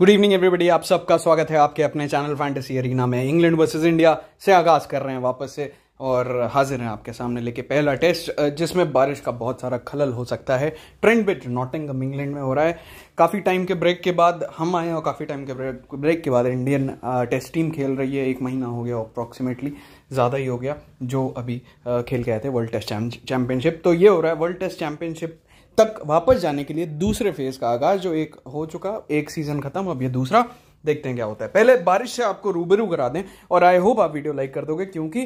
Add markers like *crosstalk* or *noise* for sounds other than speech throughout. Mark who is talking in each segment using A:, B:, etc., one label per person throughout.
A: good evening everybody आप सबका स्वागत है आपके अपने चैनल फैंटेसी अरीना में इंग्लैंड वर्सेस इंडिया से आगाज़ कर रहे हैं वापस से और हाजिर हैं आपके सामने लेके पहला टेस्ट जिसमें बारिश का बहुत सारा खलल हो सकता है ट्रेंड बिट नॉटिंगम इंग्लैंड में हो रहा है काफ़ी टाइम के ब्रेक के बाद हम आए हैं और काफ़ी टाइम के ब्रेक ब्रेक के बाद इंडियन टेस्ट टीम खेल रही है एक महीना हो गया अप्रॉक्सीमेटली ज़्यादा ही हो गया जो अभी खेल के आए थे वर्ल्ड टेस्ट चैंपियनशिप तो ये हो रहा है वर्ल्ड टेस्ट चैंपियनशिप तक वापस जाने के लिए दूसरे फेज का आगाज जो एक हो चुका एक सीजन खत्म अब ये दूसरा देखते हैं क्या होता है पहले बारिश से आपको रूबरू करा दें और आई होप आप वीडियो लाइक कर दोगे क्योंकि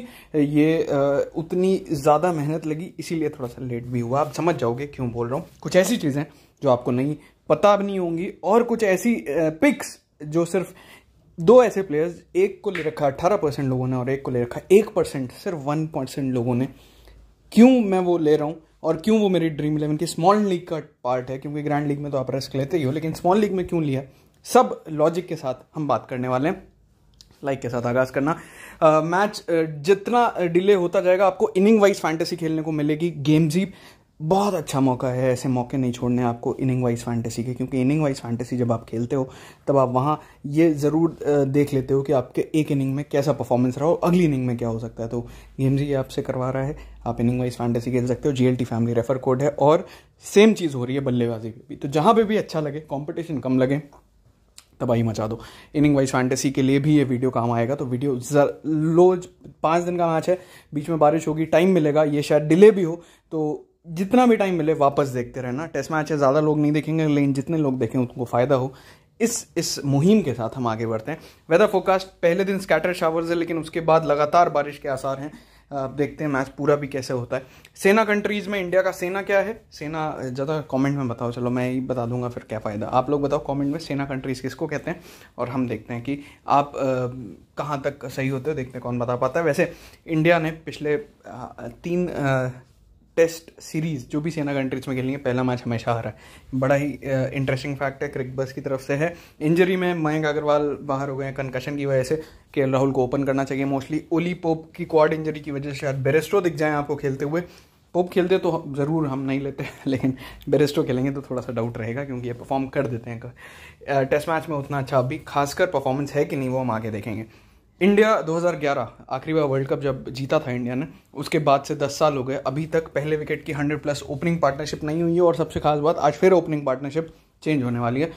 A: ये उतनी ज़्यादा मेहनत लगी इसीलिए थोड़ा सा लेट भी हुआ आप समझ जाओगे क्यों बोल रहा हूँ कुछ ऐसी चीज़ें जो आपको नहीं पता भी नहीं होंगी और कुछ ऐसी पिक्स जो सिर्फ दो ऐसे प्लेयर्स एक को ले रखा अट्ठारह परसेंट लोगों ने और एक को ले रखा एक परसेंट सिर्फ वन परसेंट लोगों ने क्यों मैं वो ले रहा हूँ और क्यों वो मेरी ड्रीम इलेवन की स्मॉल लीग का पार्ट है क्योंकि ग्रैंड लीग में तो आप रिस्क लेते ही हो लेकिन स्मॉल लीग में क्यों लिया सब लॉजिक के साथ हम बात करने वाले हैं लाइक के साथ आगाज करना मैच uh, uh, जितना डिले होता जाएगा आपको इनिंग वाइज फैंटेसी खेलने को मिलेगी गेम जीप बहुत अच्छा मौका है ऐसे मौके नहीं छोड़ने आपको इनिंग वाइज फैंटेसी के क्योंकि इनिंग वाइज फैंटेसी जब आप खेलते हो तब आप वहाँ ये ज़रूर देख लेते हो कि आपके एक इनिंग में कैसा परफॉर्मेंस रहा हो अगली इनिंग में क्या हो सकता है तो गेम्स ये आपसे करवा रहा है आप इनिंग वाइज फैंटेसी खेल सकते हो जी फैमिली रेफर कोड है और सेम चीज़ हो रही है बल्लेबाजी पे भी तो जहाँ पर भी अच्छा लगे कॉम्पिटिशन कम लगे तबाही मचा दो इनिंग वाइज फैंटेसी के लिए भी ये वीडियो काम आएगा तो वीडियो लो पाँच दिन का मैच है बीच में बारिश होगी टाइम मिलेगा ये शायद डिले भी हो तो जितना भी टाइम मिले वापस देखते रहना टेस्ट मैच है ज़्यादा लोग नहीं देखेंगे लेकिन जितने लोग देखें उनको फ़ायदा हो इस इस मुहिम के साथ हम आगे बढ़ते हैं वेदर फोकास्ट पहले दिन स्कैटर शावर्स है लेकिन उसके बाद लगातार बारिश के आसार हैं आप देखते हैं मैच पूरा भी कैसे होता है सेना कंट्रीज़ में इंडिया का सेना क्या है सेना ज़्यादा कमेंट में बताओ चलो मैं ही बता दूंगा फिर क्या फ़ायदा आप लोग बताओ कमेंट में सेना कंट्रीज़ किसको कहते हैं और हम देखते हैं कि आप कहाँ तक सही होते हो देखते हैं कौन बता पाता है वैसे इंडिया ने पिछले तीन टेस्ट सीरीज़ जो भी सेना कंट्रीज में है पहला मैच हमेशा हारा है बड़ा ही इंटरेस्टिंग फैक्ट है क्रिक बस की तरफ से है इंजरी में मयंक अग्रवाल बाहर हो गए हैं कंकशन की वजह से के राहुल को ओपन करना चाहिए मोस्टली ओली पोप की क्वाड इंजरी की वजह से शायद बेरेस्टो दिख जाए आपको खेलते हुए पोप खेलते तो ज़रूर हम नहीं लेते *laughs* लेकिन बेरेस्टो खेलेंगे तो थोड़ा सा डाउट रहेगा क्योंकि ये परफॉर्म कर देते हैं टेस्ट मैच में उतना अच्छा अभी खासकर परफॉर्मेंस है कि नहीं वो हम आगे देखेंगे इंडिया 2011 आखिरी बार वर्ल्ड कप जब जीता था इंडिया ने उसके बाद से 10 साल हो गए अभी तक पहले विकेट की 100 प्लस ओपनिंग पार्टनरशिप नहीं हुई है और सबसे खास बात आज फिर ओपनिंग पार्टनरशिप चेंज होने वाली है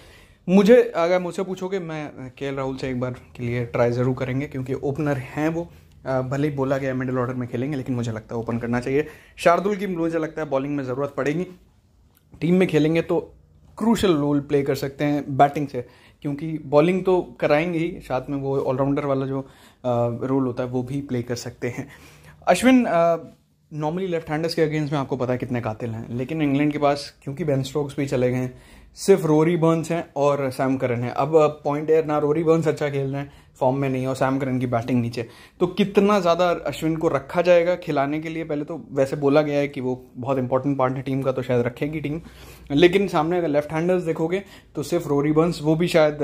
A: मुझे अगर मुझसे पूछोगे मैं के राहुल से एक बार के लिए ट्राई ज़रूर करेंगे क्योंकि ओपनर हैं वो भले ही बोला गया मिडिल ऑर्डर में खेलेंगे लेकिन मुझे लगता है ओपन करना चाहिए शार्दुल की मुझे लगता है बॉलिंग में ज़रूरत पड़ेगी टीम में खेलेंगे तो क्रूशल रोल प्ले कर सकते हैं बैटिंग से क्योंकि बॉलिंग तो कराएंगे ही साथ में वो ऑलराउंडर वाला जो रोल होता है वो भी प्ले कर सकते हैं अश्विन नॉर्मली लेफ्ट हैंडर्स के अगेंस्ट में आपको पता है कितने कातिल हैं लेकिन इंग्लैंड के पास क्योंकि बेन स्ट्रोक्स भी चले गए हैं सिर्फ रोरी बर्न्स हैं और सैम करन है अब पॉइंट एयर ना रोरी बर्न्स अच्छा खेल रहे हैं फॉर्म में नहीं है और सैम करन की बैटिंग नीचे तो कितना ज़्यादा अश्विन को रखा जाएगा खिलाने के लिए पहले तो वैसे बोला गया है कि वो बहुत इंपॉर्टेंट पार्ट है टीम का तो शायद रखेगी टीम लेकिन सामने अगर लेफ्ट हैंडर्स देखोगे तो सिर्फ रोरी बंस वो भी शायद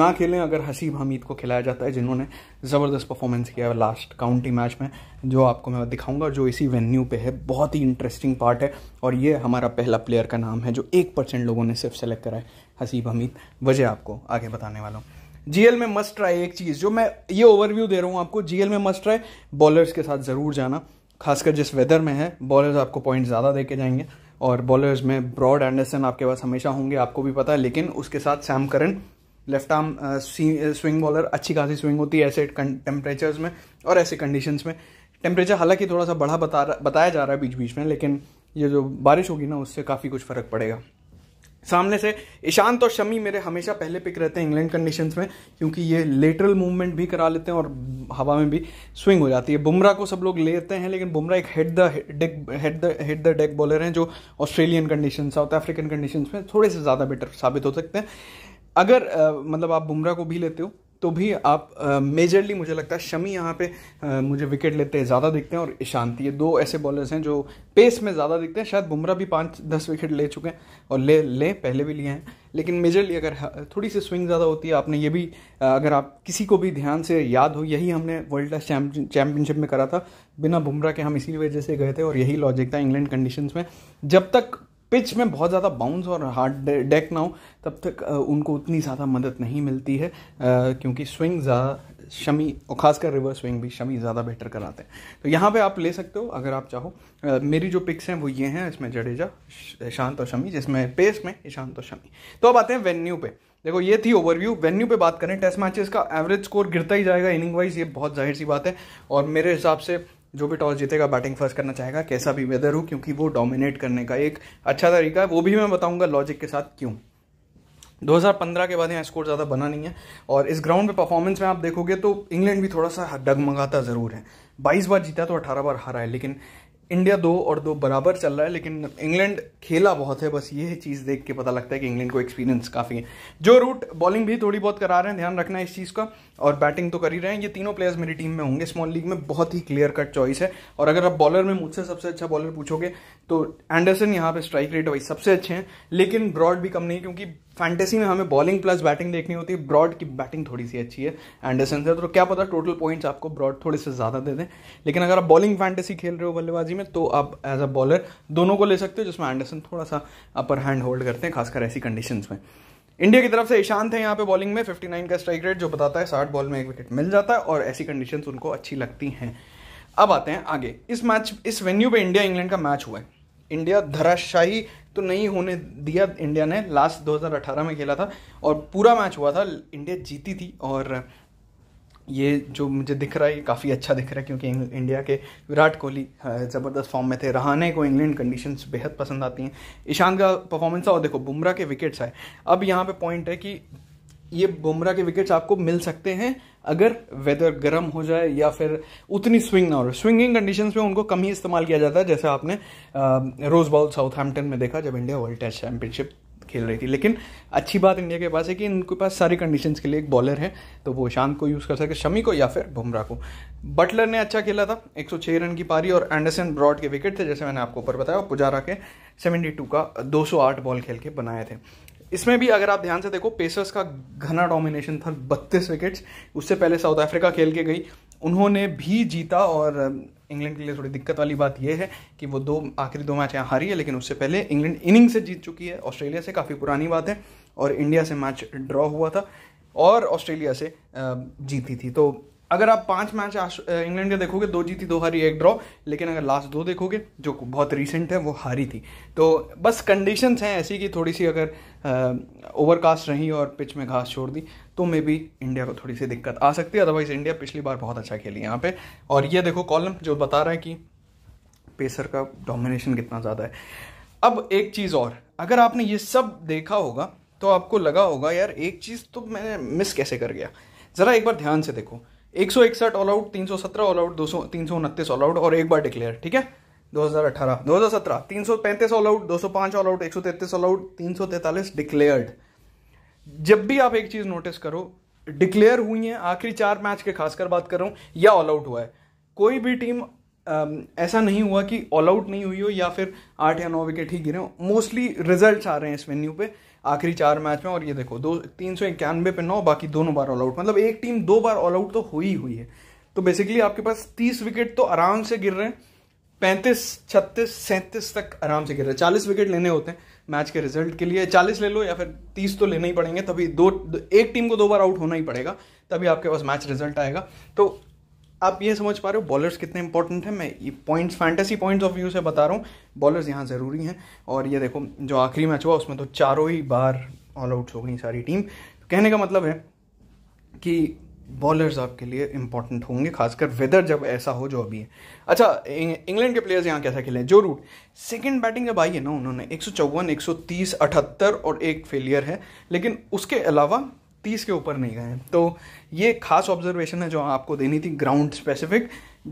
A: ना खेलें अगर हसीब हमीद को खिलाया जाता है जिन्होंने ज़बरदस्त परफॉर्मेंस किया है लास्ट काउंटी मैच में जो आपको मैं दिखाऊंगा जो इसी वेन्यू पे है बहुत ही इंटरेस्टिंग पार्ट है और ये हमारा पहला प्लेयर का नाम है जो एक परसेंट लोगों ने सिर्फ सेलेक्ट करा है हसीब हमीद वजह आपको आगे बताने वाला हूँ जीएल में मस्ट ट्राई एक चीज़ जो मैं ये ओवरव्यू दे रहा हूँ आपको जीएल में मस्ट ट्राई बॉलर्स के साथ ज़रूर जाना खासकर जिस वेदर में है बॉलर्स आपको पॉइंट ज़्यादा दे के जाएंगे और बॉलर्स में ब्रॉड एंडरसन आपके पास हमेशा होंगे आपको भी पता है लेकिन उसके साथ Sam Curran left arm swing bowler अच्छी खासी स्विंग होती है ऐसे टेम्परेचर्स में और ऐसे कंडीशंस में टेम्परेचर हालांकि थोड़ा सा बढ़ा बता बताया जा रहा है बीच बीच में लेकिन ये जो बारिश होगी ना उससे काफ़ी कुछ फ़र्क पड़ेगा सामने से ईशांत और शमी मेरे हमेशा पहले पिक रहते हैं इंग्लैंड कंडीशंस में क्योंकि ये लेटरल मूवमेंट भी करा लेते हैं और हवा में भी स्विंग हो जाती है बुमराह को सब लोग लेते हैं लेकिन बुमराह एक head the deck head the head the deck bowler हैं जो Australian condition South African condition में थोड़े से ज़्यादा बेटर साबित हो सकते हैं अगर आ, मतलब आप बुमराह को भी लेते हो तो भी आप मेजरली मुझे लगता है शमी यहाँ पे आ, मुझे विकेट लेते ज़्यादा दिखते हैं और शांति ये दो ऐसे बॉलर्स हैं जो पेस में ज़्यादा दिखते हैं शायद बुमराह भी पाँच दस विकेट ले चुके हैं और ले ले पहले भी लिए हैं लेकिन मेजरली अगर थोड़ी सी स्विंग ज़्यादा होती है आपने ये भी अगर आप किसी को भी ध्यान से याद हो यही हमने वर्ल्ड क्लास चैम्पियनशिप में करा था बिना बुमराह के हम इसी वजह से गए थे और यही लॉजिक था इंग्लैंड कंडीशंस में जब तक पिच में बहुत ज़्यादा बाउंस और हार्ड डेक ना हो तब तक उनको उतनी ज़्यादा मदद नहीं मिलती है क्योंकि स्विंग ज़्यादा शमी और ख़ासकर रिवर्स स्विंग भी शमी ज़्यादा बेटर कराते हैं तो यहाँ पे आप ले सकते हो अगर आप चाहो मेरी जो पिक्स हैं वो ये हैं इसमें जडेजा ईशांत और शमी जिसमें पेस में ईशांत और शमी तो अब आते हैं वेन्यू पे देखो ये थी ओवरव्यू वेन्यू पे बात करें टेस्ट मैचेस का एवरेज स्कोर गिरता ही जाएगा इनिंग वाइज ये बहुत जाहिर सी बात है और मेरे हिसाब से जो भी टॉस जीतेगा बैटिंग फर्स्ट करना चाहेगा कैसा भी वेदर हो क्योंकि वो डोमिनेट करने का एक अच्छा तरीका है वो भी मैं बताऊंगा लॉजिक के साथ क्यों 2015 के बाद यहाँ स्कोर ज़्यादा बना नहीं है और इस ग्राउंड पे परफॉर्मेंस में आप देखोगे तो इंग्लैंड भी थोड़ा सा डगमगाता ज़रूर है 22 बार जीता तो 18 बार हारा है लेकिन इंडिया दो और दो बराबर चल रहा है लेकिन इंग्लैंड खेला बहुत है बस ये चीज़ देख के पता लगता है कि इंग्लैंड को एक्सपीरियंस काफ़ी है जो रूट बॉलिंग भी थोड़ी बहुत करा रहे हैं ध्यान रखना है इस चीज़ का और बैटिंग तो कर ही रहे हैं ये तीनों प्लेयर्स मेरी टीम में होंगे स्मॉल लीग में बहुत ही क्लियर कट चॉइस है और अगर आप बॉलर में मुझसे सबसे अच्छा बॉलर पूछोगे तो एंडरसन यहाँ पर स्ट्राइक रेट वाइज सबसे अच्छे हैं लेकिन ब्रॉड भी कम नहीं क्योंकि फैंटेसी में हमें बॉलिंग प्लस बैटिंग देखनी होती है ब्रॉड की बैटिंग थोड़ी सी अच्छी है एंडरसन से तो क्या पता टोटल पॉइंट्स आपको ब्रॉड थोड़े से ज़्यादा दे दें लेकिन अगर आप बॉलिंग फैंटेसी खेल रहे हो बल्लेबाजी में तो आप एज अ बॉलर दोनों को ले सकते हो जिसमें एंडरसन थोड़ा सा अपर हैंड होल्ड करते हैं खासकर ऐसी कंडीशन में इंडिया की तरफ से ईशांत है यहाँ पे बॉलिंग में फिफ्टी का स्ट्राइक रेट जो बताता है साठ बॉल में एक विकेट मिल जाता है और ऐसी कंडीशन उनको अच्छी लगती हैं अब आते हैं आगे इस मैच इस वेन्यू पर इंडिया इंग्लैंड का मैच हुआ है इंडिया धराशाही तो नहीं होने दिया इंडिया ने लास्ट 2018 में खेला था और पूरा मैच हुआ था इंडिया जीती थी और ये जो मुझे दिख रहा है ये काफ़ी अच्छा दिख रहा है क्योंकि इंडिया के विराट कोहली ज़बरदस्त फॉर्म में थे रहाने को इंग्लैंड कंडीशंस बेहद पसंद आती हैं ईशान का परफॉर्मेंस और देखो बुमराह के विकेट्स आए अब यहाँ पे पॉइंट है कि ये बुमराह के विकेट्स आपको मिल सकते हैं अगर वेदर गर्म हो जाए या फिर उतनी स्विंग ना हो स्विंगिंग कंडीशन में उनको कम ही इस्तेमाल किया जाता है जैसे आपने रोज बाउल साउथहैम्पटन में देखा जब इंडिया वर्ल्ड टेस्ट चैंपियनशिप खेल रही थी लेकिन अच्छी बात इंडिया के पास है कि इनके पास सारी कंडीशंस के लिए एक बॉलर है तो वो शांत को यूज़ कर सके शमी को या फिर बुमराह को बटलर ने अच्छा खेला था 106 रन की पारी और एंडरसन ब्रॉड के विकेट थे जैसे मैंने आपको ऊपर बताया पुजारा के 72 का 208 बॉल खेल के बनाए थे इसमें भी अगर आप ध्यान से देखो पेसर्स का घना डोमिनेशन था बत्तीस विकेट्स उससे पहले साउथ अफ्रीका खेल के गई उन्होंने भी जीता और इंग्लैंड के लिए थोड़ी दिक्कत वाली बात यह है कि वो दो आखिरी दो मैच यहाँ हारी है लेकिन उससे पहले इंग्लैंड इनिंग से जीत चुकी है ऑस्ट्रेलिया से काफ़ी पुरानी बात है और इंडिया से मैच ड्रॉ हुआ था और ऑस्ट्रेलिया से जीती थी तो अगर आप पांच मैच इंग्लैंड के देखोगे दो जीती दो हारी एक ड्रॉ लेकिन अगर लास्ट दो देखोगे जो बहुत रिसेंट है वो हारी थी तो बस कंडीशंस हैं ऐसी कि थोड़ी सी अगर ओवरकास्ट रही और पिच में घास छोड़ दी तो मे बी इंडिया को थोड़ी सी दिक्कत आ सकती है अदरवाइज इंडिया पिछली बार बहुत अच्छा खेली यहाँ पे और ये देखो कॉलम जो बता रहा है कि पेसर का डोमिनेशन कितना ज़्यादा है अब एक चीज़ और अगर आपने ये सब देखा होगा तो आपको लगा होगा यार एक चीज़ तो मैंने मिस कैसे कर गया ज़रा एक बार ध्यान से देखो एक सौ इकसठ ऑल आउट तीन सौ सत्रह ऑल आउट दो सौ तीन सौ उनतीस ऑल आउट और एक बार डिक्लेयर ठीक है दो हजार अठारह दो हजार सत्रह तीन सौ पैंतीस ऑल आउट दो सौ पांच ऑल आउट एक सौ तैतीस ऑल आउट तीन सौ तैतालीस डिक्लेयर्ड जब भी आप एक चीज नोटिस करो डिक्लेयर हुई है आखिरी चार मैच के खासकर बात कर रहा हूं या ऑल आउट हुआ है कोई भी टीम ऐसा नहीं हुआ कि ऑल आउट नहीं हुई हो या फिर आठ या नौ विकेट ही गिरे हो मोस्टली रिजल्ट आ रहे हैं इस वेन्यू पे आखिरी चार मैच में और ये देखो दो तीन सौ इक्यानवे पे नौ बाकी दोनों बार ऑल आउट मतलब एक टीम दो बार ऑल आउट तो हुई हुई है तो बेसिकली आपके पास तीस विकेट तो आराम से गिर रहे हैं पैंतीस छत्तीस सैंतीस तक आराम से गिर रहे हैं चालीस विकेट लेने होते हैं मैच के रिजल्ट के लिए चालीस ले लो या फिर तीस तो लेने ही पड़ेंगे तभी दो एक टीम को दो बार आउट होना ही पड़ेगा तभी आपके पास मैच रिजल्ट आएगा तो आप ये समझ पा रहे हो बॉलर्स कितने इंपॉर्टेंट हैं मैं points fantasy points of view से बता रहा हूँ बॉलर्स यहाँ ज़रूरी हैं और ये देखो जो आखिरी मैच हुआ उसमें तो चारों ही बार ऑल आउट हो गई सारी टीम तो कहने का मतलब है कि बॉलर्स आपके लिए इंपॉर्टेंट होंगे खासकर वेदर जब ऐसा हो जो अभी है अच्छा इंग्लैंड के प्लेयर्स यहाँ कैसा खेले जो रूट सेकेंड बैटिंग जब आई है ना उन्होंने एक सौ चौवन एक सौ तीस अठहत्तर और एक फेलियर है लेकिन उसके अलावा तीस के ऊपर नहीं गए तो ये खास ऑब्जर्वेशन है जो आपको देनी थी ground specific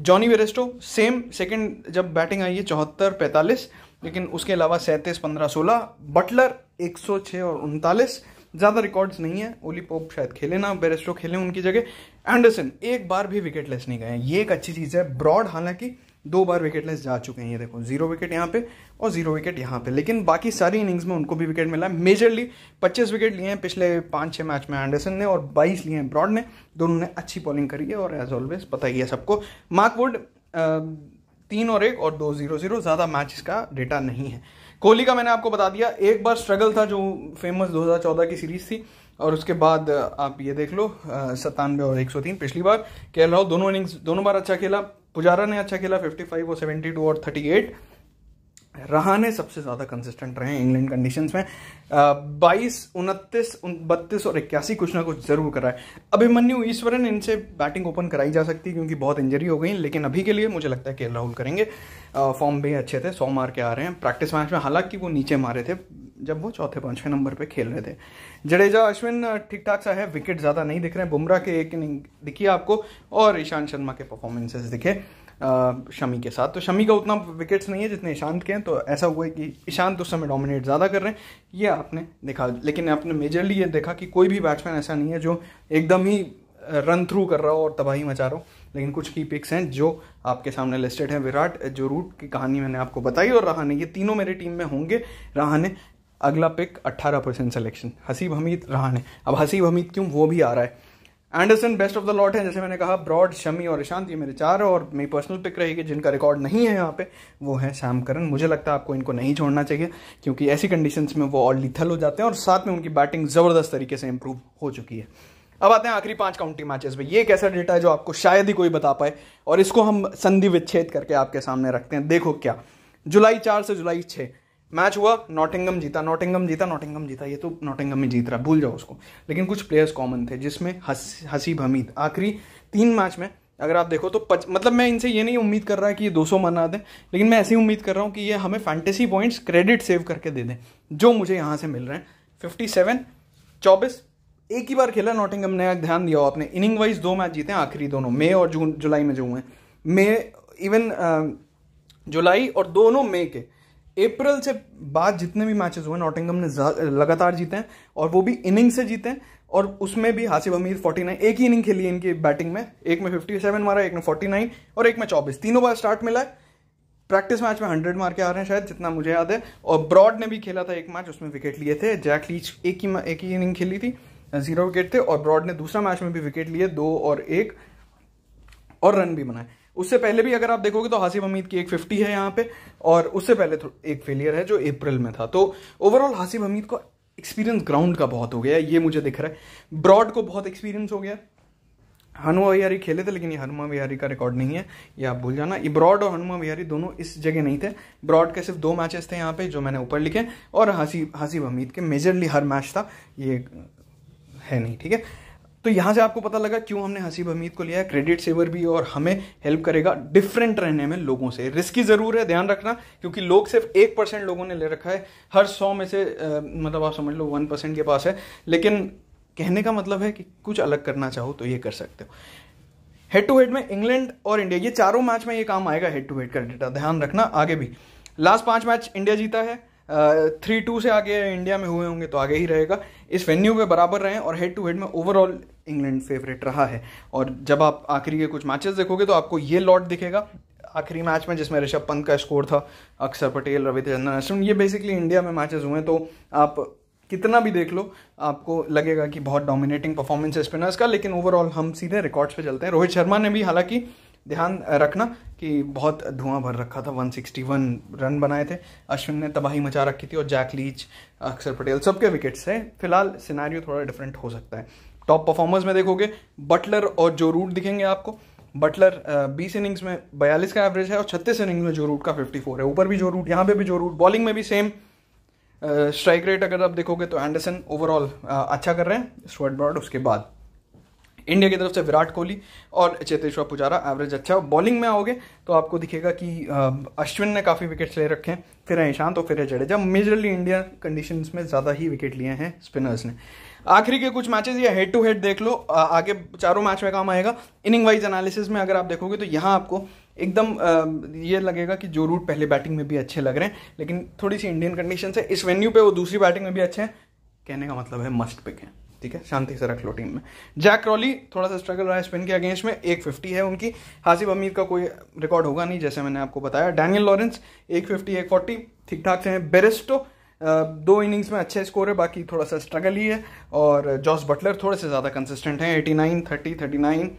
A: Jonny Bairstow same second जब बैटिंग आई है चौहत्तर पैंतालीस लेकिन उसके अलावा सैंतीस पंद्रह सोलह बटलर एक सौ छः और उनतालीस ज़्यादा रिकॉर्ड्स नहीं है ओली पोप शायद खेले ना बेरेस्टो खेले उनकी जगह एंडरसन एक बार भी विकेटलेस नहीं गए ये एक अच्छी चीज़ है ब्रॉड हालांकि दो बार विकेट लेस जा चुके हैं ये देखो जीरो विकेट यहाँ पे और जीरो विकेट यहाँ पे लेकिन बाकी सारी इनिंग्स में उनको भी विकेट मिला है मेजरली 25 विकेट लिए हैं पिछले पाँच छः मैच में एंडरसन ने और 22 लिए हैं ब्रॉड ने दोनों ने अच्छी बॉलिंग करी है और एज ऑलवेज पता ही है सबको मार्कवुड तीन और एक और दो जीरो जीरो ज़्यादा मैच का डेटा नहीं है कोहली का मैंने आपको बता दिया एक बार स्ट्रगल था जो फेमस दो की सीरीज थी और उसके बाद आप ये देख लो सतानवे और 103 पिछली बार कह रहा दोनों इनिंग्स दोनों बार अच्छा खेला पुजारा ने अच्छा खेला 55 और 72 और 38 ने सबसे ज़्यादा कंसिस्टेंट रहे इंग्लैंड कंडीशंस में बाईस उनतीस बत्तीस और इक्यासी कुछ ना कुछ जरूर कराए अभिमन्यु ईश्वरन इनसे बैटिंग ओपन कराई जा सकती है क्योंकि बहुत इंजरी हो गई लेकिन अभी के लिए मुझे लगता है के राहुल करेंगे फॉर्म भी अच्छे थे सौ मार के आ रहे हैं प्रैक्टिस मैच में हालांकि वो नीचे मारे थे जब वो चौथे पांचवें नंबर पे खेल रहे थे जडेजा अश्विन ठीक ठाक सा है विकेट ज़्यादा नहीं दिख रहे हैं बुमराह के एक इनिंग दिखी आपको और ईशांत शर्मा के परफॉर्मेंसेस दिखे शमी के साथ तो शमी का उतना विकेट्स नहीं है जितने ईशांत के हैं तो ऐसा हुआ है कि ईशांत तो उस समय डोमिनेट ज़्यादा कर रहे हैं ये आपने देखा लेकिन आपने मेजरली ये देखा कि कोई भी बैट्समैन ऐसा नहीं है जो एकदम ही रन थ्रू कर रहा हो और तबाही मचा रहा हो लेकिन कुछ की पिक्स हैं जो आपके सामने लिस्टेड हैं विराट जो रूट की कहानी मैंने आपको बताई और रहाने ये तीनों मेरी टीम में होंगे रहाने अगला pick 18 percent selection Haseeb Hameed रहा है अब हसीब हमीद क्यों वो भी आ रहा है Anderson best of the lot है जैसे मैंने कहा ब्रॉड शमी और ईशांत ये मेरे चार और मेरी पर्सनल पिक रहेगी जिनका रिकॉर्ड नहीं है यहाँ पे वो है श्याम करण मुझे लगता है आपको इनको नहीं छोड़ना चाहिए क्योंकि ऐसी कंडीशंस में वो ऑल लिथल हो जाते हैं और साथ में उनकी बैटिंग ज़बरदस्त तरीके से इंप्रूव हो चुकी है अब आते हैं आखिरी पांच काउंटी मैचेस में ये एक ऐसा डेटा है जो आपको शायद ही कोई बता पाए और इसको हम संधि विच्छेद करके आपके सामने रखते हैं देखो क्या जुलाई चार से जुलाई छः मैच हुआ नॉटिंगम जीता नॉटिंगम जीता नॉटिंगम जीता ये तो नॉटिंगम ही जीत रहा भूल जाओ उसको लेकिन कुछ प्लेयर्स कॉमन थे जिसमें हस हसीब हमीद आखिरी तीन मैच में अगर आप देखो तो पच, मतलब मैं इनसे ये नहीं उम्मीद कर रहा कि ये 200 मना दें लेकिन मैं ऐसी उम्मीद कर रहा हूँ कि ये हमें फैंटेसी पॉइंट्स क्रेडिट सेव करके दे दें जो मुझे यहाँ से मिल रहे हैं फिफ्टी सेवन चौबीस एक ही बार खेला नॉटिंगम ने ध्यान दिया हो आपने इनिंग वाइज दो मैच जीते हैं आखिरी दोनों मई और जून जुलाई में जो हुए हैं मई इवन जुलाई और दोनों मई के अप्रैल से बाद जितने भी मैचेस हुए नॉटिंगम ने लगातार जीते हैं और वो भी इनिंग से जीते हैं और उसमें भी हासिब अमीर 49 एक ही इनिंग खेली है इनकी बैटिंग में एक में 57 मारा एक में 49 और एक में 24 तीनों बार स्टार्ट मिला है प्रैक्टिस मैच में 100 मार के आ रहे हैं शायद जितना मुझे याद है और ब्रॉड ने भी खेला था एक मैच उसमें विकेट लिए थे जैक लीच एक ही एक ही इनिंग खेली थी जीरो विकेट थे और ब्रॉड ने दूसरा मैच में भी विकेट लिए दो और एक और रन भी बनाए उससे पहले भी अगर आप देखोगे तो हासिम हमीद की एक फिफ्टी है यहाँ पे और उससे पहले एक फेलियर है जो अप्रैल में था तो ओवरऑल हासिम हमीद को एक्सपीरियंस ग्राउंड का बहुत हो गया ये मुझे दिख रहा है ब्रॉड को बहुत एक्सपीरियंस हो गया हनुमा विहारी खेले थे लेकिन ये हनुमा विहारी का रिकॉर्ड नहीं है ये आप भूल जाना इब्रॉड और हनुमा विहारी दोनों इस जगह नहीं थे ब्रॉड के सिर्फ दो मैचेस थे यहाँ पे जो मैंने ऊपर लिखे और हसी हसीब हमीद के मेजरली हर मैच था ये है नहीं ठीक है तो यहाँ से आपको पता लगा क्यों हमने हसीब हमीद को लिया है क्रेडिट सेवर भी और हमें हेल्प करेगा डिफरेंट रहने में लोगों से रिस्की ज़रूर है ध्यान रखना क्योंकि लोग सिर्फ एक परसेंट लोगों ने ले रखा है हर सौ में से आ, मतलब आप समझ लो वन परसेंट के पास है लेकिन कहने का मतलब है कि कुछ अलग करना चाहो तो ये कर सकते हो हेड टू हेड में इंग्लैंड और इंडिया ये चारों मैच में ये काम आएगा हेड टू हेड का डेटा ध्यान रखना आगे भी लास्ट पांच मैच इंडिया जीता है थ्री टू से आगे इंडिया में हुए होंगे तो आगे ही रहेगा इस वेन्यू पे बराबर रहे और हेड टू हेड में ओवरऑल इंग्लैंड फेवरेट रहा है और जब आप आखिरी के कुछ मैचेस देखोगे तो आपको ये लॉट दिखेगा आखिरी मैच में जिसमें ऋषभ पंत का स्कोर था अक्षर पटेल रविचंद्रन अश्विन ये बेसिकली इंडिया में मैचेस हुए तो आप कितना भी देख लो आपको लगेगा कि बहुत डोमिनेटिंग परफॉर्मेंस है स्पिनर्स का लेकिन ओवरऑल हम सीधे रिकॉर्ड्स पे चलते हैं रोहित शर्मा ने भी हालांकि ध्यान रखना कि बहुत धुआं भर रखा था 161 रन बनाए थे अश्विन ने तबाही मचा रखी थी और जैक लीच अक्षर पटेल सबके विकेट्स हैं फिलहाल सिनारियो थोड़ा डिफरेंट हो सकता है टॉप परफॉर्मर्स में देखोगे बटलर और जो रूट दिखेंगे आपको बटलर बीस इनिंग्स में बयालीस का एवरेज है और छत्तीस इनिंग्स में जो रूट का फिफ्टी फोर है ऊपर भी जो रूट यहाँ पे भी जो रूट बॉलिंग में भी सेम स्ट्राइक रेट अगर आप देखोगे तो एंडरसन ओवरऑल अच्छा कर रहे हैं स्वर्ट ब्रॉड उसके बाद इंडिया की तरफ से विराट कोहली और चेतेश्वर पुजारा एवरेज अच्छा है बॉलिंग में आओगे तो आपको दिखेगा कि अश्विन ने काफ़ी विकेट्स ले रखे हैं फिर है ईशांत और फिर है जडेजा मेजरली इंडिया कंडीशन में ज़्यादा ही विकेट लिए हैं स्पिनर्स ने आखिरी के कुछ मैचेस ये हेड टू हेड देख लो आगे चारों मैच में काम आएगा इनिंग वाइज एनालिसिस में अगर आप देखोगे तो यहाँ आपको एकदम ये लगेगा कि जो रूट पहले बैटिंग में भी अच्छे लग रहे हैं लेकिन थोड़ी सी इंडियन कंडीशन है इस वेन्यू पे वो दूसरी बैटिंग में भी अच्छे हैं कहने का मतलब है मस्ट पिक है ठीक है शांति से रख लो टीम में जैक रॉली थोड़ा सा स्ट्रगल रहा है स्पिन के अगेंस्ट में एक फिफ्टी है उनकी हासिब अमीर का कोई रिकॉर्ड होगा नहीं जैसे मैंने आपको बताया डैनियल लॉरेंस एक फिफ्टी एक फोर्टी ठीक ठाक से हैं बेरेस्टो दो इनिंग्स में अच्छे स्कोर है बाकी थोड़ा सा स्ट्रगल ही है और जॉस बटलर थोड़े से ज़्यादा कंसिस्टेंट हैं eighty nine thirty thirty nine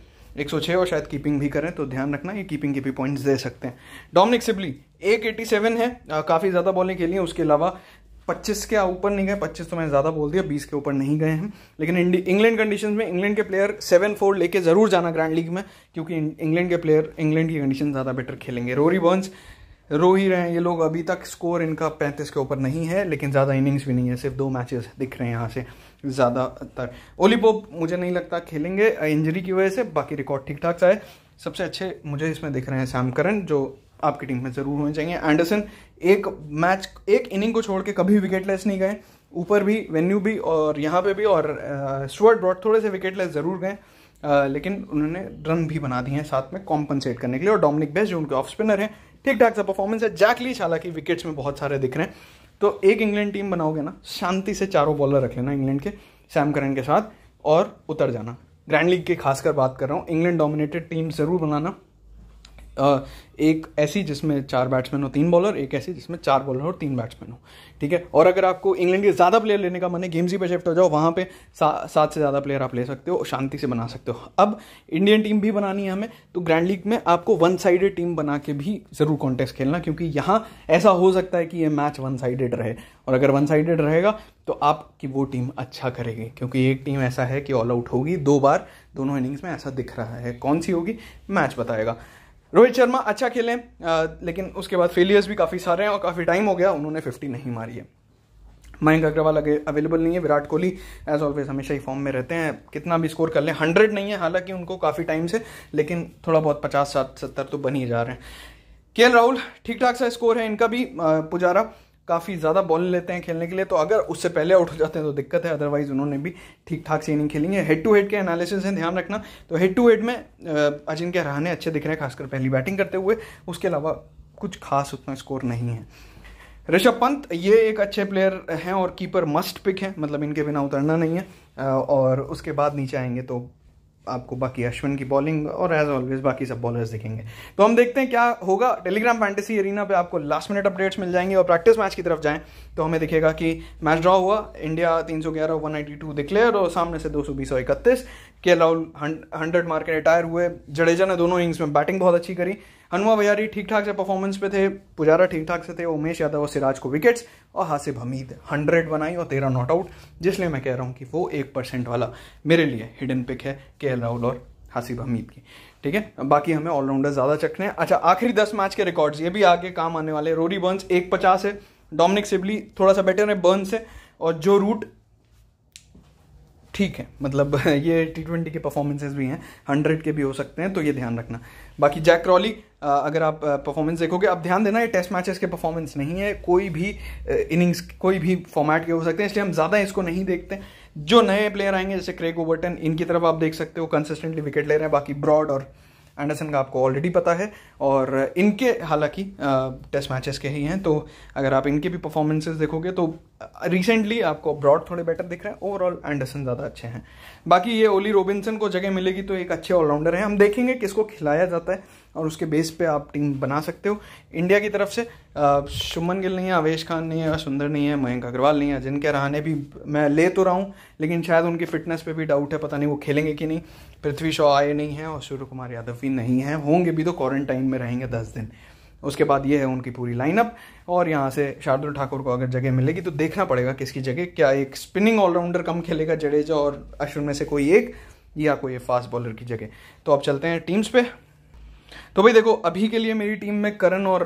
A: एक सौ छः और शायद कीपिंग भी करें तो ध्यान रखना ये कीपिंग के भी पॉइंट्स दे सकते हैं डोमिनिक सिबली एक एटी सेवन है काफ़ी ज़्यादा बॉलिंग के लिए उसके अलावा पच्चीस के ऊपर नहीं गए पच्चीस तो मैंने ज़्यादा बोल दिया बीस के ऊपर नहीं गए हैं लेकिन इंग्लैंड कंडीशन में इंग्लैंड के प्लेयर सेवन फोर लेके ज़रूर जाना ग्रैंड लीग में क्योंकि इंग्लैंड के प्लेयर इंग्लैंड की कंडीशन ज़्यादा बेटर खेलेंगे रोरी बॉन्स रो ही रहे हैं ये लोग अभी तक स्कोर इनका पैंतीस के ऊपर नहीं है लेकिन ज़्यादा इनिंग्स भी नहीं है सिर्फ दो मैचेस दिख रहे हैं यहाँ से ज़्यादातर ओलीपोप मुझे नहीं लगता खेलेंगे इंजरी की वजह से बाकी रिकॉर्ड ठीक ठाक सा है सबसे अच्छे मुझे इसमें दिख रहे हैं सैम करन जो आपकी टीम में ज़रूर होने चाहिए एंडरसन एक मैच एक इनिंग को छोड़ के कभी विकेटलेस नहीं गए ऊपर भी वेन्यू भी और यहाँ पे भी और स्टुअर्ट ब्रॉड थोड़े से विकेटलेस ज़रूर गए लेकिन उन्होंने रन भी बना दिए हैं साथ में कॉम्पनसेट करने के लिए और डोमिनिक बेस्ट जो उनके ऑफ स्पिनर हैं ठीक ठाक सा परफॉर्मेंस है जैक लीच हालांकि विकेट्स में बहुत सारे दिख रहे हैं तो एक इंग्लैंड टीम बनाओगे ना शांति से चारों बॉलर रख लेना इंग्लैंड के सैम करन के साथ और उतर जाना ग्रैंड लीग की खासकर बात कर रहा हूँ इंग्लैंड डोमिनेटेड टीम ज़रूर बनाना एक ऐसी जिसमें चार बैट्समैन हो तीन बॉलर एक ऐसी जिसमें चार बॉलर हो तीन बैट्समैन हो ठीक है और अगर आपको इंग्लैंड के ज़्यादा प्लेयर लेने का मन है गेम्स ही पे शिफ्ट हो जाओ वहाँ पे सा, सात से ज़्यादा प्लेयर आप ले सकते हो शांति से बना सकते हो अब इंडियन टीम भी बनानी है हमें तो ग्रैंड लीग में आपको वन साइडेड टीम बना के भी ज़रूर कॉन्टेस्ट खेलना क्योंकि यहाँ ऐसा हो सकता है कि ये मैच वन साइडेड रहे और अगर वन साइडेड रहेगा तो आपकी वो टीम अच्छा करेगी क्योंकि एक टीम ऐसा है कि ऑल आउट होगी दो बार दोनों इनिंग्स में ऐसा दिख रहा है कौन सी होगी मैच बताएगा रोहित शर्मा अच्छा खेले लेकिन उसके बाद फेलियर्स भी काफ़ी सारे हैं और काफ़ी टाइम हो गया उन्होंने फिफ्टी नहीं मारी है मयंक अग्रवाल अगे अवेलेबल नहीं है विराट कोहली एज ऑलवेज हमेशा ही फॉर्म में रहते हैं कितना भी स्कोर कर लें हंड्रेड नहीं है हालांकि उनको काफ़ी टाइम से लेकिन थोड़ा बहुत पचास सात सत्तर तो बन ही जा रहे हैं के राहुल ठीक ठाक सा स्कोर है इनका भी पुजारा काफ़ी ज़्यादा बॉल लेते हैं खेलने के लिए तो अगर उससे पहले आउट हो जाते हैं तो दिक्कत है अदरवाइज उन्होंने भी ठीक ठाक से इनिंग खेली है हेड टू हेड के एनालिसिस हैं ध्यान रखना तो हेड टू हेड में अजिंक्य रहाने अच्छे दिख रहे हैं खासकर पहली बैटिंग करते हुए उसके अलावा कुछ खास उतना स्कोर नहीं है ऋषभ पंत ये एक अच्छे प्लेयर हैं और कीपर मस्ट पिक हैं मतलब इनके बिना उतरना नहीं है और उसके बाद नीचे आएंगे तो आपको बाकी अश्विन की बॉलिंग और एज ऑलवेज बाकी सब बॉलर्स दिखेंगे तो हम देखते हैं क्या होगा टेलीग्राम फैंटेसी एरिना पे आपको लास्ट मिनट अपडेट्स मिल जाएंगे और प्रैक्टिस मैच की तरफ जाएं तो हमें दिखेगा कि मैच ड्रॉ हुआ इंडिया तीन सौ ग्यारह वन टू डिक्लेयर और सामने से दो सौ इकतीस के राहुल हंड्रेड मार के रिटायर हुए जडेजा ने दोनों इनिंग्स में बैटिंग बहुत अच्छी करी हनुमा बजारी ठीक ठाक से परफॉर्मेंस पे थे पुजारा ठीक ठाक से थे उमेश यादव और सिराज को विकेट्स और हासिब हमीद हंड्रेड बनाई और तेरह नॉट आउट जिसलिए मैं कह रहा हूँ कि वो एक परसेंट वाला मेरे लिए हिडन पिक है के राहुल और हासिब हमीद की ठीक है बाकी हमें ऑलराउंडर ज़्यादा चखने हैं अच्छा आखिरी दस मैच के रिकॉर्ड्स ये भी आगे काम आने वाले रोरी बर्न्स एक पचास है डोमिनिक सिबली थोड़ा सा बेटर है बर्न से और जो रूट ठीक है मतलब *laughs* ये टी ट्वेंटी के परफॉर्मेंसेज भी हैं हंड्रेड के भी हो सकते हैं तो ये ध्यान रखना बाकी जैक रॉली अगर आप परफॉर्मेंस देखोगे आप ध्यान देना ये टेस्ट मैचेस के परफॉर्मेंस नहीं है कोई भी इनिंग्स कोई भी फॉर्मेट के हो सकते हैं इसलिए हम ज़्यादा इसको नहीं देखते जो नए प्लेयर आएंगे जैसे क्रेग ओवर्टन इनकी तरफ आप देख सकते हो कंसिस्टेंटली विकेट ले रहे हैं बाकी ब्रॉड और एंडरसन का आपको ऑलरेडी पता है और इनके हालांकि टेस्ट मैचेस के ही हैं तो अगर आप इनके भी परफॉर्मेंसेस देखोगे तो रिसेंटली आपको ब्रॉड थोड़े बेटर दिख रहे हैं ओवरऑल एंडरसन ज़्यादा अच्छे हैं बाकी ये ओली रोबिनसन को जगह मिलेगी तो एक अच्छे ऑलराउंडर हैं हम देखेंगे किसको खिलाया जाता है और उसके बेस पे आप टीम बना सकते हो इंडिया की तरफ से शुमन गिल नहीं है आवेश खान नहीं है सुंदर नहीं है मयंक अग्रवाल नहीं है जिनके रहने भी मैं ले तो रहा हूँ लेकिन शायद उनकी फिटनेस पे भी डाउट है पता नहीं वो खेलेंगे कि नहीं पृथ्वी शॉ आए नहीं हैं और सूर्य कुमार यादव भी नहीं हैं होंगे भी तो क्वारंटाइन में रहेंगे दस दिन उसके बाद ये है उनकी पूरी लाइनअप और यहाँ से शार्दुल ठाकुर को अगर जगह मिलेगी तो देखना पड़ेगा किसकी जगह क्या एक स्पिनिंग ऑलराउंडर कम खेलेगा जडेजा और अश्विन में से कोई एक या कोई फास्ट बॉलर की जगह तो अब चलते हैं टीम्स पे तो भाई देखो अभी के लिए मेरी टीम में करण और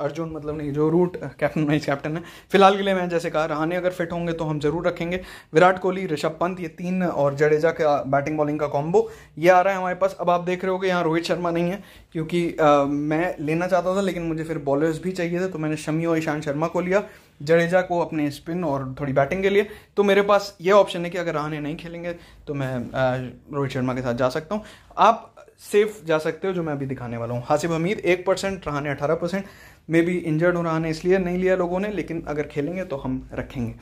A: अर्जुन मतलब नहीं जो रूट कैप्टन वाइस कैप्टन है फिलहाल के लिए मैं जैसे कहा रहाने अगर फिट होंगे तो हम जरूर रखेंगे विराट कोहली ऋषभ पंत ये तीन और जडेजा का बैटिंग बॉलिंग का कॉम्बो ये आ रहा है हमारे पास अब आप देख रहे हो कि यहाँ रोहित शर्मा नहीं है क्योंकि आ, मैं लेना चाहता था लेकिन मुझे फिर बॉलर्स भी चाहिए थे तो मैंने शमी और ईशांत शर्मा को लिया जडेजा को अपने स्पिन और थोड़ी बैटिंग के लिए तो मेरे पास ये ऑप्शन है कि अगर रहने नहीं खेलेंगे तो मैं रोहित शर्मा के साथ जा सकता हूँ आप सेफ जा सकते हो जो मैं अभी दिखाने वाला हूँ हासिब हमीद एक परसेंट रहा ने अठारह परसेंट मे बी इंजर्ड हो रहा ने इसलिए नहीं लिया लोगों ने लेकिन अगर खेलेंगे तो हम रखेंगे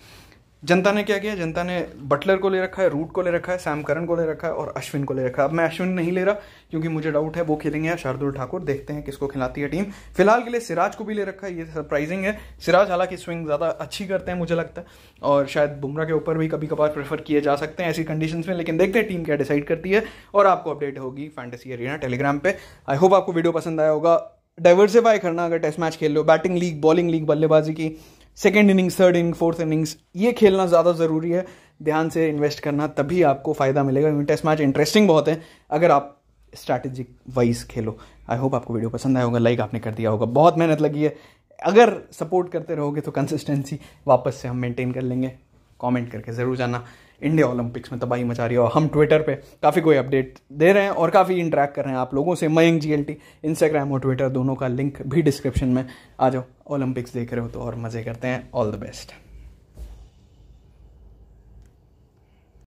A: जनता ने क्या किया जनता ने बटलर को ले रखा है रूट को ले रखा है सैम करन को ले रखा है और अश्विन को ले रखा है अब मैं अश्विन नहीं ले रहा क्योंकि मुझे डाउट है वो खेलेंगे या शार्दुल ठाकुर देखते हैं किसको खिलाती है टीम फिलहाल के लिए सिराज को भी ले रखा है ये सरप्राइजिंग है सिराज हालांकि स्विंग ज़्यादा अच्छी करते हैं मुझे लगता है और शायद बुमराह के ऊपर भी कभी कभार प्रेफर किए जा सकते हैं ऐसी कंडीशन में लेकिन देखते हैं टीम क्या डिसाइड करती है और आपको अपडेट होगी फैंटेसी एरिया टेलीग्राम पर आई होप आपको वीडियो पसंद आया होगा डाइवर्सिफाई करना अगर टेस्ट मैच खेल लो बैटिंग लीग बॉलिंग लीग बल्लेबाजी की second innings third innings fourth innings ये खेलना ज़्यादा ज़रूरी है ध्यान से इन्वेस्ट करना तभी आपको फ़ायदा मिलेगा क्योंकि टेस्ट मैच इंटरेस्टिंग बहुत है अगर आप स्ट्रैटेजिक वाइज खेलो आई होप आपको वीडियो पसंद आया होगा लाइक आपने कर दिया होगा बहुत मेहनत लगी है अगर सपोर्ट करते रहोगे तो कंसिस्टेंसी वापस से हम मेंटेन कर लेंगे कमेंट करके ज़रूर जाना इंडिया ओलंपिक्स में तबाही मचा रही है और हम ट्विटर पे काफ़ी कोई अपडेट दे रहे हैं और काफ़ी इंटरेक्ट कर रहे हैं आप लोगों से मयंक जी एल इंस्टाग्राम और ट्विटर दोनों का लिंक भी डिस्क्रिप्शन में आ जाओ ओलंपिक्स देख रहे हो तो और मज़े करते हैं ऑल द बेस्ट